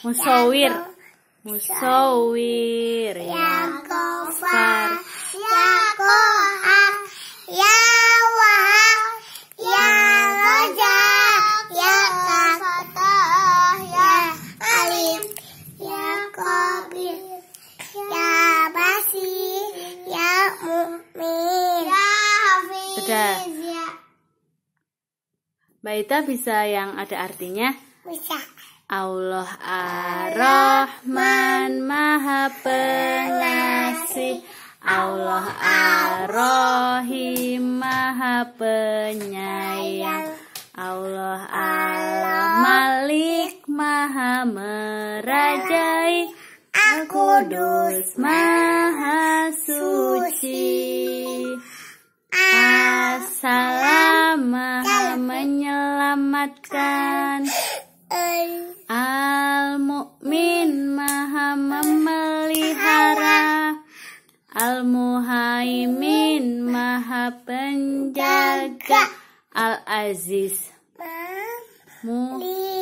musawir musawir ya kofar ya ya wahab ya ya fatah ya alim ya ya basi ya mu'min ya hafiz Sudah. Mbak Ita bisa yang ada artinya? Bisa. Allah Ar-Rahman Maha Pengasih Allah Ar-Rahim Maha Penyayang Allah Al-Malik Maha Merajai Aku Dus Maha Suci Assalamualaikum Maha Menyelamatkan Al-Muhaimin Maha Penjaga Al-Aziz Mu